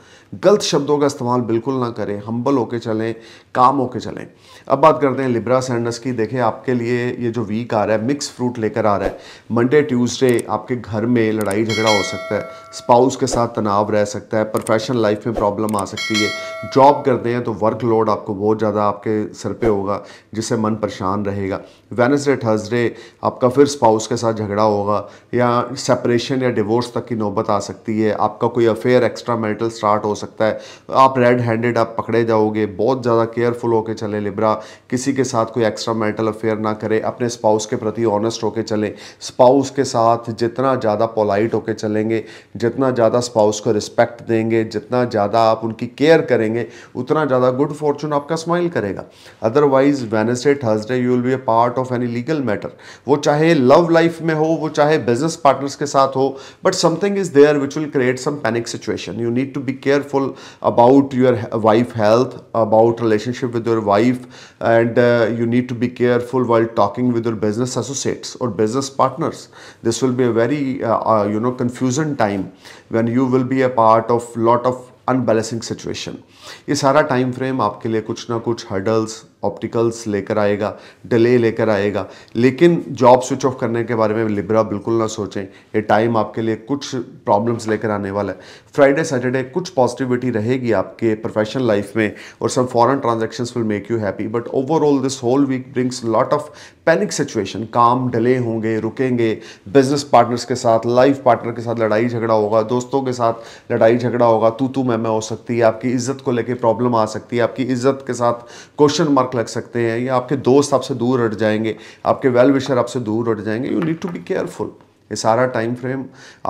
S1: गलत शब्दों का इस्तेमाल बिल्कुल ना करें हम्बल होके चलें काम होके चलें अब बात करते हैं लिब्रा सैंडस की देखिए आपके लिए ये जो वीक आ रहा है मिक्स फ्रूट लेकर आ रहा है मंडे ट्यूसडे आपके घर में लड़ाई झगड़ा हो सकता है स्पाउस के साथ तनाव रह सकता है प्रोफेशनल लाइफ में प्रॉब्लम आ सकती है जॉब करते हैं तो वर्कलोड आपको बहुत ज़्यादा आपके सर पर होगा जिससे मन परेशान रहेगा वेनसडे थर्सडे आपका फिर स्पाउस के साथ झगड़ा होगा या सेपरेशन या डिवोर्स तक की नौबत आ सकती है आपका कोई अफेयर एक्स्ट्रा मैरिटल स्टार्ट हो सकता है आप रेड हैंडेड आप पकड़े जाओगे बहुत ज़्यादा केयरफुल होकर चले लिब्रा किसी के साथ कोई एक्स्ट्रा मेंटल अफेयर ना करें अपने स्पाउस के प्रति ऑनेस्ट होकर चलें स्पाउस के साथ जितना ज़्यादा पोलाइट होकर चलेंगे जितना ज़्यादा स्पाउस को रिस्पेक्ट देंगे जितना ज़्यादा आप उनकी केयर करेंगे उतना ज़्यादा गुड फॉर्चून आपका स्माइल करेगा otherwise Wednesday Thursday you will be a part of any legal matter वो चाहे लव लाइफ में हो वो चाहे बिजनेस पार्टनर्स के साथ हो but something is there which will create some panic situation you need to be careful careful about your wife health, about relationship with your wife and uh, you need to be careful while talking with your business associates or business partners. This will be a very, uh, uh you know, confusing time when you will be a part of lot of unbalancing situation. ये सारा टाइम फ्रेम आपके लिए कुछ ना कुछ हर्डल्स ऑप्टिकल्स लेकर आएगा डिले लेकर आएगा लेकिन जॉब स्विच ऑफ करने के बारे में लिब्रा बिल्कुल ना सोचें ये टाइम आपके लिए कुछ प्रॉब्लम्स लेकर आने वाला है फ्राइडे सैटरडे कुछ पॉजिटिविटी रहेगी आपके प्रोफेशनल लाइफ में और some foreign transactions will make you happy but overall this whole week brings lot of panic situation काम डिले होंगे रुकेंगे बिजनेस पार्टनर्स के साथ लाइफ पार्टनर के साथ लड़ाई झगड़ा होगा दोस्तों के साथ लड़ाई झगड़ा होगा तू तू मैं मैं हो सकती है आपकी इज्जत को लेके प्रॉब्लम आ सकती है आपकी इज्जत के साथ क्वेश्चन मार्क लग सकते हैं या आपके दोस्त आपसे दूर हट जाएंगे आपके वेल विशर आपसे दूर हट जाएंगे you need to be careful ये सारा टाइम फ्रेम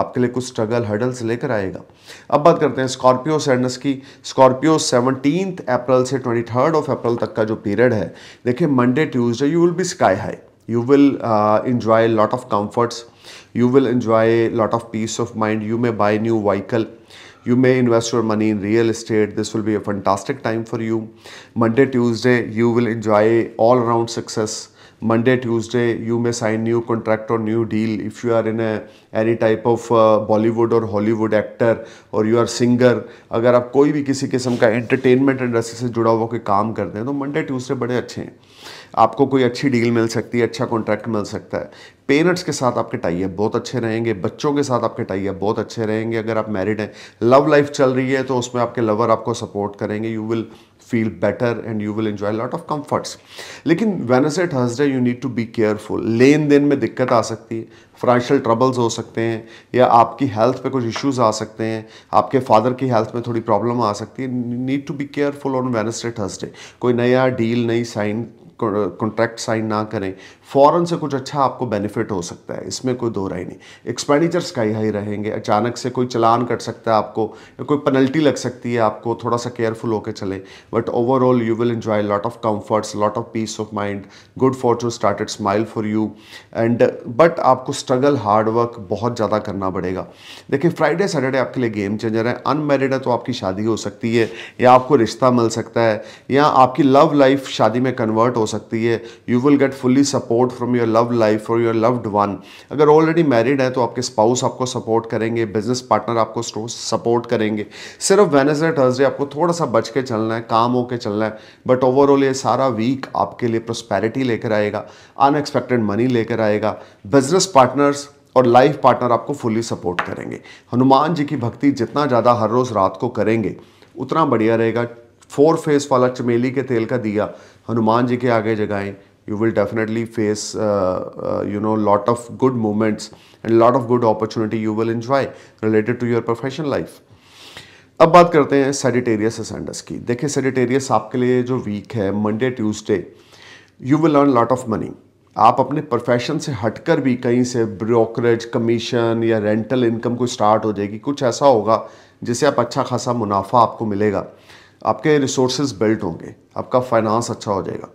S1: आपके लिए कुछ स्ट्रगल हर्डल्स लेकर आएगा अब बात करते हैं स्कॉर्पियो सैडनेस की स्कॉर्पियो सेवनटीन अप्रैल से ट्वेंटी थर्ड ऑफ अप्रैल तक का जो पीरियड है देखिए Monday Tuesday you will be sky high you will enjoy lot of comforts you will enjoy lot of peace of mind you may buy new vehicle You may invest your money in real estate. This will be a fantastic time for you. Monday, Tuesday, you will enjoy all around success. Monday, Tuesday, you may sign new contract or new deal. If you are in a any type of uh, Bollywood or Hollywood actor और you are singer, अगर आप कोई भी किसी किस्म का entertainment industry से जुड़ा हुआ कोई काम करते हैं तो Monday, Tuesday बड़े अच्छे हैं आपको कोई अच्छी डील मिल सकती है अच्छा कॉन्ट्रैक्ट मिल सकता है पेरेंट्स के साथ आपके टाइप बहुत अच्छे रहेंगे बच्चों के साथ आपके टाइप बहुत अच्छे रहेंगे अगर आप मैरिड हैं लव लाइफ चल रही है तो उसमें आपके लवर आपको सपोर्ट करेंगे you will feel better and you will enjoy lot of comforts लेकिन Wednesday Thursday you need to be careful लेन देन में दिक्कत आ सकती है फाइनेंशियल ट्रबल्स हो सकते हैं या आपकी हेल्थ पे कुछ इश्यूज आ सकते हैं आपके फादर की हेल्थ में थोड़ी प्रॉब्लम आ सकती है need to be careful on Wednesday Thursday कोई नया डील नई साइन कॉन्ट्रैक्ट साइन ना करें फ़ौरन से कुछ अच्छा आपको बेनिफिट हो सकता है इसमें कोई दो राय नहीं एक्सपेंडिचर स्काई हाई रहेंगे अचानक से कोई चलान कट सकता है आपको या कोई पेनल्टी लग सकती है आपको थोड़ा सा केयरफुल होकर चले but overall you will enjoy lot of comforts lot of peace of mind good fortune started smile for you and but आपको स्ट्रगल हार्डवर्क बहुत ज़्यादा करना पड़ेगा देखिए फ्राइडे सैटरडे आपके लिए गेम चेंजर है अनमेरिड है तो आपकी शादी हो सकती है या आपको रिश्ता मिल सकता है या आपकी लव लाइफ शादी में कन्वर्ट हो सकती है you will get fully support from your love life और योर लव्ड वन अगर ऑलरेडी मैरिड है तो आपके स्पाउस आपको सपोर्ट करेंगे बिजनेस पार्टनर आपको सपोर्ट करेंगे सिर्फ वेनजडे थर्सडे आपको थोड़ा सा बच के चलना है काम होकर चलना है बट ओवरऑल ये सारा वीक आपके लिए प्रोस्पैरिटी लेकर आएगा अनएक्सपेक्टेड मनी लेकर आएगा बिजनेस पार्टनर्स और लाइफ पार्टनर आपको फुली सपोर्ट करेंगे हनुमान जी की भक्ति जितना ज़्यादा हर रोज़ रात को करेंगे उतना बढ़िया रहेगा फोर फेस वाला चमेली के तेल का दिया हनुमान जी के आगे जगाएं you will definitely face you know lot of good moments and lot of good opportunity you will you related to your professional life अब बात करते हैं सेडिटेरियस असेंडस की देखिए सेडिटेरियस आपके लिए जो वीक है Monday Tuesday you will earn lot of money आप अपने प्रोफेशन से हटकर भी कहीं से ब्रोकरेज कमीशन या रेंटल इनकम को स्टार्ट हो जाएगी कुछ ऐसा होगा जिससे आप अच्छा खासा मुनाफा आपको मिलेगा आपके रिसोर्सेज बिल्ट होंगे आपका फाइनेंस अच्छा हो जाएगा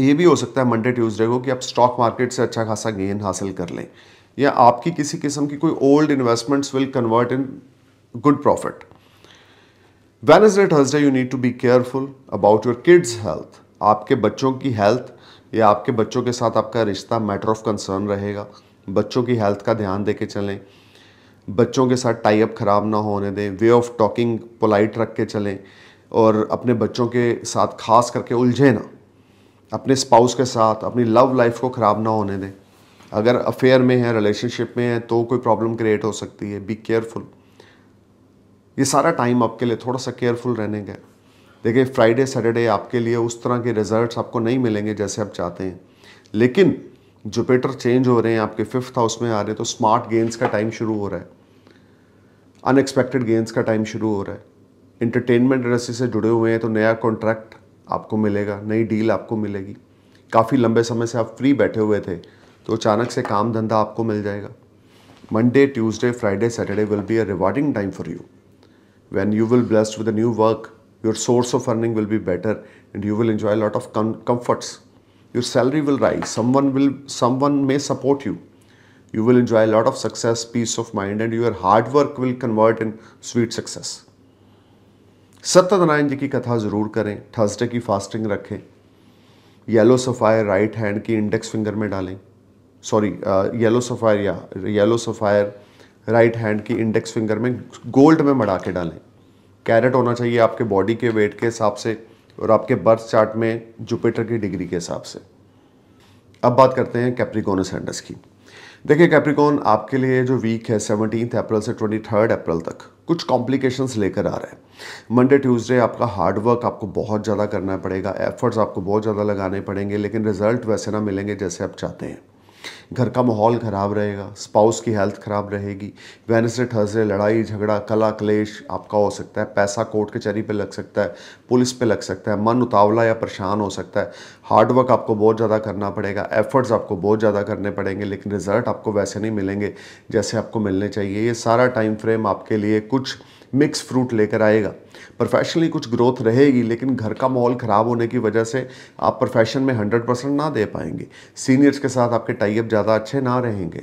S1: ये भी हो सकता है मंडे ट्यूसडे को कि आप स्टॉक मार्केट से अच्छा खासा गेन हासिल कर लें या आपकी किसी किस्म की कोई old investments will convert in good profit Wednesday Thursday you need to be careful about your kids health आपके बच्चों की हेल्थ या आपके बच्चों के साथ आपका रिश्ता मैटर ऑफ कंसर्न रहेगा बच्चों की हेल्थ का ध्यान दे के चलें बच्चों के साथ टाई अप ख़राब ना होने दें वे ऑफ टॉकिंग पोलाइट रख के चलें और अपने बच्चों के साथ खास करके उलझे ना अपने स्पाउस के साथ अपनी लव लाइफ को ख़राब ना होने दें अगर अफेयर में है रिलेशनशिप में है तो कोई प्रॉब्लम क्रिएट हो सकती है बी केयरफुल ये सारा टाइम आपके लिए थोड़ा सा केयरफुल रहने का देखिए फ्राइडे सैटरडे आपके लिए उस तरह के रिजल्ट्स आपको नहीं मिलेंगे जैसे आप चाहते हैं लेकिन जुपिटर चेंज हो रहे हैं आपके फिफ्थ हाउस में आ रहे हैं तो स्मार्ट गेम्स का टाइम शुरू हो रहा है अनएक्सपेक्टेड गेंस का टाइम शुरू हो रहा है इंटरटेनमेंट इंडस्ट्री से जुड़े हुए हैं तो नया कॉन्ट्रैक्ट आपको मिलेगा नई डील आपको मिलेगी काफ़ी लंबे समय से आप फ्री बैठे हुए थे तो अचानक से काम धंधा आपको मिल जाएगा Monday Tuesday Friday Saturday will be a rewarding time for you when you will blessed with a new work your source of earning will be better and you will enjoy lot of comforts your salary will rise someone will someone may support you you will enjoy a lot of success, peace of mind, and your hard work will convert in sweet success. Satyanarayan ji की कथा ज़रूर करें थर्सडे की फास्टिंग रखें येलो सफ़ायर राइट हैंड की इंडेक्स फिंगर में डालें सॉरी येलो सफ़ायर या येलो सफ़ायर राइट हैंड की इंडेक्स फिंगर में गोल्ड में मड़ा के डालें कैरेट होना चाहिए आपके बॉडी के वेट के हिसाब से और आपके बर्थ चार्ट में जुपिटर की डिग्री के हिसाब से अब बात करते हैं कैप्रिकोनस हैंडस की देखिए कैप्रिकॉन आपके लिए जो वीक है सेवनटीन अप्रैल से ट्वेंटी थर्ड अप्रैल तक कुछ कॉम्प्लिकेशंस लेकर आ रहा है मंडे ट्यूसडे आपका हार्ड वर्क आपको बहुत ज़्यादा करना पड़ेगा एफर्ट्स आपको बहुत ज़्यादा लगाने पड़ेंगे लेकिन रिजल्ट वैसे ना मिलेंगे जैसे आप चाहते हैं घर का माहौल ख़राब रहेगा स्पाउस की हेल्थ ख़राब रहेगी वेनसडे थर्सडे लड़ाई झगड़ा कला क्लेश आपका हो सकता है पैसा कोर्ट कचहरी पे लग सकता है पुलिस पे लग सकता है मन उतावला या परेशान हो सकता है हार्डवर्क आपको बहुत ज़्यादा करना पड़ेगा एफर्ट्स आपको बहुत ज़्यादा करने पड़ेंगे लेकिन रिज़ल्ट आपको वैसे नहीं मिलेंगे जैसे आपको मिलने चाहिए ये सारा टाइम फ्रेम आपके लिए कुछ मिक्स फ्रूट लेकर आएगा प्रोफेशनली कुछ ग्रोथ रहेगी लेकिन घर का माहौल ख़राब होने की वजह से आप प्रोफेशन में हंड्रेड परसेंट ना दे पाएंगे सीनियर्स के साथ आपके टाइप ज़्यादा अच्छे ना रहेंगे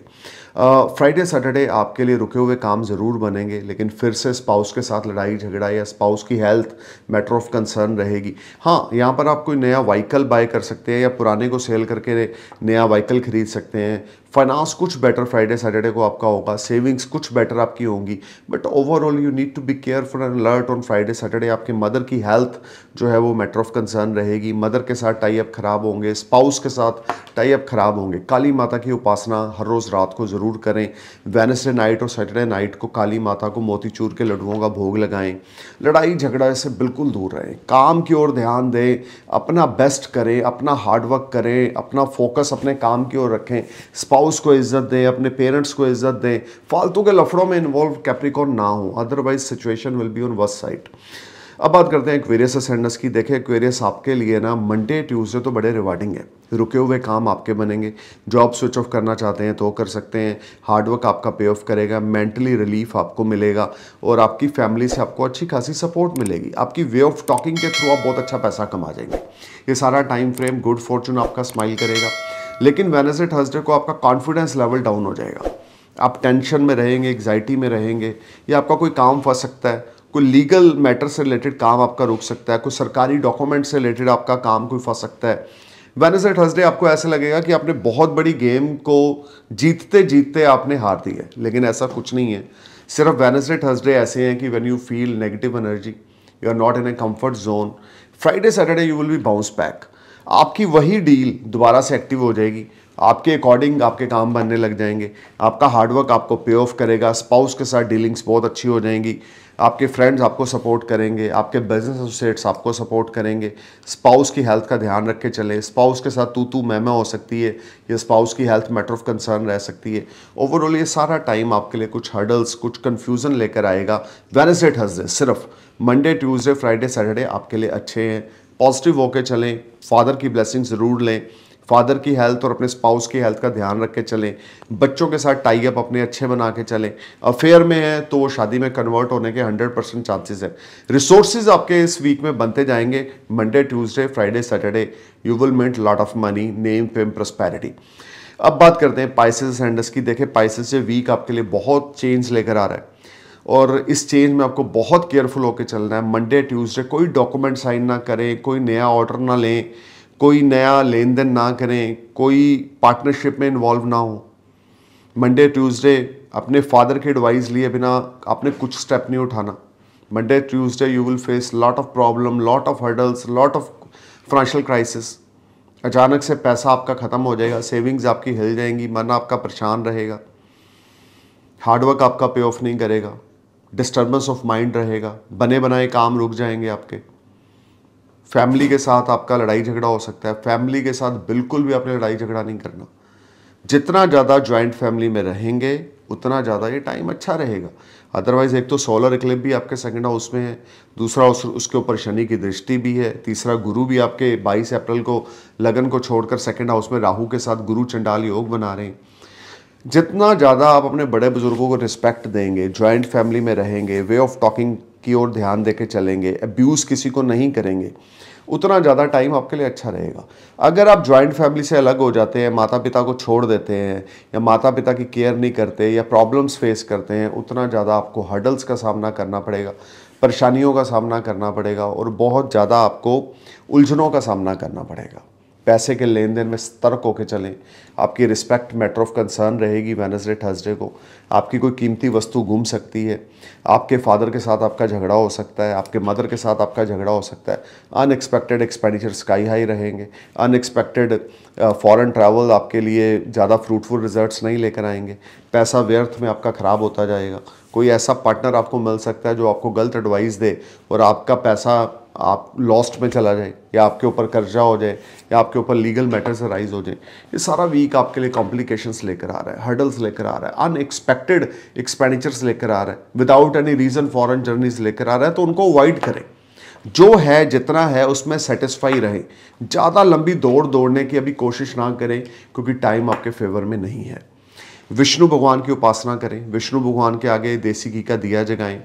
S1: फ्राइडे सैटरडे आपके लिए रुके हुए काम ज़रूर बनेंगे लेकिन फिर से स्पाउस के साथ लड़ाई झगड़ा या स्पाउस की हेल्थ मैटर ऑफ कंसर्न रहेगी हाँ यहाँ पर आप कोई नया व्हीकल बाय कर सकते हैं या पुराने को सेल करके नया व्हीकल खरीद सकते हैं फाइनेंस कुछ बेटर फ्राइडे सैटरडे को आपका होगा सेविंग्स कुछ बेटर आपकी होंगी but overall you need to be careful and alert on Friday Saturday आपके मदर की हेल्थ जो है वो मैटर ऑफ कंसर्न रहेगी मदर के साथ टाई अप खराब होंगे स्पाउस के साथ टाई अप खराब होंगे काली माता की उपासना हर रोज़ रात को ज़रूर ज़रूर करें वेनसडे नाइट और सैटरडे नाइट को काली माता को मोतीचूर के लड्डुओं का भोग लगाएं लड़ाई झगड़ा से बिल्कुल दूर रहें काम की ओर ध्यान दें अपना बेस्ट करें अपना हार्डवर्क करें अपना फोकस अपने काम की ओर रखें स्पाउस को इज्जत दें अपने पेरेंट्स को इज्जत दें फालतू के लफड़ों में इन्वॉल्व कैप्रिकॉन ना हो otherwise situation will be on worst side अब बात करते हैं क्वेरियस असेंडस की देखें क्वेरियस आपके लिए ना मंडे ट्यूसडे तो बड़े रिवार्डिंग है रुके हुए काम आपके बनेंगे जॉब स्विच ऑफ करना चाहते हैं तो कर सकते हैं हार्डवर्क आपका पे ऑफ करेगा मेंटली रिलीफ आपको मिलेगा और आपकी फैमिली से आपको अच्छी खासी सपोर्ट मिलेगी आपकी वे ऑफ टॉकिंग के थ्रू आप बहुत अच्छा पैसा कमा जाएंगे ये सारा टाइम फ्रेम गुड फॉर्चून आपका स्माइल करेगा लेकिन वेनजे थर्सडे को आपका कॉन्फिडेंस लेवल डाउन हो जाएगा आप टेंशन में रहेंगे एग्जाइटी में रहेंगे या आपका कोई काम फंस सकता है कोई लीगल मैटर से रिलेटेड काम आपका रुक सकता है कोई सरकारी डॉक्यूमेंट से रिलेटेड आपका काम कोई फंस सकता है वेनसडे थर्सडे आपको ऐसे लगेगा कि आपने बहुत बड़ी गेम को जीतते जीतते आपने हार दी है लेकिन ऐसा कुछ नहीं है सिर्फ वेनसडे थर्सडे ऐसे हैं कि when you feel negative energy you are not in a comfort zone Friday Saturday you will be bounce back आपकी वही डील दोबारा से एक्टिव हो जाएगी आपके अकॉर्डिंग आपके काम बनने लग जाएंगे आपका हार्डवर्क आपको पे ऑफ करेगा स्पाउस के साथ डीलिंग्स बहुत अच्छी हो जाएंगी आपके फ्रेंड्स आपको सपोर्ट करेंगे आपके बिजनेस एसोसिएट्स आपको सपोर्ट करेंगे स्पाउस की हेल्थ का ध्यान रख के चलें स्पाउस के साथ तू तू मैं हो सकती है या स्पाउस की हेल्थ मैटर ऑफ कंसर्न रह सकती है ओवरऑल ये सारा टाइम आपके लिए कुछ हर्डल्स कुछ कन्फ्यूज़न लेकर आएगा वेनसडे थर्सडे सिर्फ मंडे ट्यूजडे फ्राइडे सैटरडे आपके लिए अच्छे हैं पॉजिटिव होके चलें फादर की ब्लेसिंग ज़रूर लें फादर की हेल्थ और अपने स्पाउस की हेल्थ का ध्यान रख के चलें बच्चों के साथ टाई अप अपने अच्छे बना के चलें अफेयर में है तो वो शादी में कन्वर्ट होने के 100 परसेंट चांसेस है रिसोर्सेज आपके इस वीक में बनते जाएंगे Monday Tuesday Friday Saturday you will mint lot of money name fame prosperity अब बात करते हैं पाइसिस सेंडस की देखें पाइसिस से वीक आपके लिए बहुत चेंज लेकर आ रहा है और इस चेंज में आपको बहुत केयरफुल होकर चलना है मंडे ट्यूसडे कोई डॉक्यूमेंट साइन ना करें कोई नया ऑर्डर ना लें कोई नया लेन देन ना करें कोई पार्टनरशिप में इन्वॉल्व ना हो मंडे ट्यूसडे अपने फादर के एडवाइस लिए बिना आपने कुछ स्टेप नहीं उठाना Monday Tuesday you will face lot of problem lot of hurdles lot of financial crisis अचानक से पैसा आपका ख़त्म हो जाएगा सेविंग्स आपकी हिल जाएंगी मन आपका परेशान रहेगा हार्डवर्क आपका पे ऑफ नहीं करेगा डिस्टर्बेंस ऑफ माइंड रहेगा बने बनाए काम रुक जाएंगे आपके फैमिली के साथ आपका लड़ाई झगड़ा हो सकता है फैमिली के साथ बिल्कुल भी आपने लड़ाई झगड़ा नहीं करना जितना ज़्यादा ज्वाइंट फैमिली में रहेंगे उतना ज़्यादा ये टाइम अच्छा रहेगा अदरवाइज़ एक तो सोलर इक्लिप भी आपके सेकेंड हाउस में है दूसरा उस उसके ऊपर शनि की दृष्टि भी है तीसरा गुरु भी आपके 22 अप्रैल को लगन को छोड़कर सेकेंड हाउस में राहु के साथ गुरु चंडाल योग बना रहे हैं जितना ज़्यादा आप अपने बड़े बुजुर्गों को रिस्पेक्ट देंगे ज्वाइंट फैमिली में रहेंगे वे ऑफ टॉकिंग की ओर ध्यान दे के चलेंगे अब्यूज़ किसी को नहीं करेंगे उतना ज़्यादा टाइम आपके लिए अच्छा रहेगा अगर आप जॉइंट फैमिली से अलग हो जाते हैं माता पिता को छोड़ देते हैं या माता पिता की केयर नहीं करते या प्रॉब्लम्स फेस करते हैं उतना ज़्यादा आपको हर्डल्स का सामना करना पड़ेगा परेशानियों का सामना करना पड़ेगा और बहुत ज़्यादा आपको उलझनों का सामना करना पड़ेगा पैसे के लेन देन में सतर्क होकर चलें आपकी रिस्पेक्ट मैटर ऑफ कंसर्न रहेगी वेनसडे थर्सडे को आपकी कोई कीमती वस्तु घूम सकती है आपके फादर के साथ आपका झगड़ा हो सकता है आपके मदर के साथ आपका झगड़ा हो सकता है अनएक्सपेक्टेड एक्सपेंडिचर स्काई हाई रहेंगे अनएक्सपेक्टेड फॉरेन ट्रैवल आपके लिए ज़्यादा फ्रूटफुल रिजल्ट्स नहीं लेकर आएंगे पैसा व्यर्थ में आपका ख़राब होता जाएगा कोई ऐसा पार्टनर आपको मिल सकता है जो आपको गलत एडवाइस दे और आपका पैसा आप लॉस्ट में चला जाए या आपके ऊपर कर्जा हो जाए या आपके ऊपर लीगल मैटर्स राइज हो जाए ये सारा वीक आपके लिए कॉम्प्लिकेशंस लेकर आ रहा है हर्डल्स लेकर आ रहा है अनएक्सपेक्टेड एक्सपेंडिचर्स लेकर आ रहा है without any reason foreign journeys लेकर आ रहा है तो उनको अवॉइड करें जो है जितना है उसमें सेटिस्फाई रहे ज़्यादा लंबी दौड़ दौड़ने की अभी कोशिश ना करें क्योंकि टाइम आपके फेवर में नहीं है विष्णु भगवान की उपासना करें विष्णु भगवान के आगे देसी घी का दिया जगाएं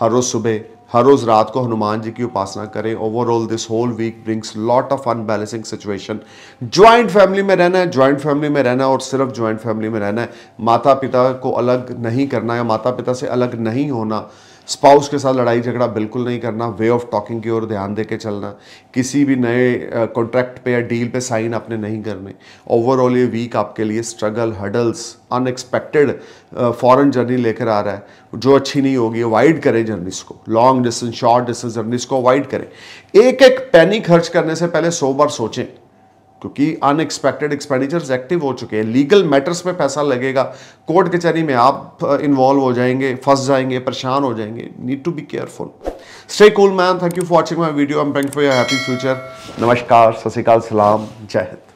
S1: हर रोज़ सुबह हर रोज़ रात को हनुमान जी की उपासना करें overall this whole week brings lot of unbalancing situation joint family में रहना है ज्वाइंट फैमिली में रहना है और सिर्फ ज्वाइंट फैमिली में रहना है माता पिता को अलग नहीं करना है माता पिता से अलग नहीं होना स्पाउस के साथ लड़ाई झगड़ा बिल्कुल नहीं करना वे ऑफ टॉकिंग की ओर ध्यान दे के चलना किसी भी नए कॉन्ट्रैक्ट पे या डील पे साइन आपने नहीं करने ओवरऑल ये वीक आपके लिए struggle hurdles unexpected foreign journey लेकर आ रहा है जो अच्छी नहीं होगी अवॉइड करें जर्नीस को long distance short distance journeys को अवॉइड करें एक एक पैनी खर्च करने से पहले सौ सो बार सोचें क्योंकि अनएक्सपेक्टेड एक्सपेंडिचर्स एक्टिव हो चुके हैं लीगल मैटर्स में पैसा लगेगा कोर्ट कचहरी में आप इन्वॉल्व uh, हो जाएंगे फंस जाएंगे परेशान हो जाएंगे need to be careful stay cool man thank you for watching my video am thank for your happy future नमस्कार सत श्रीकाल सलाम जय हिंद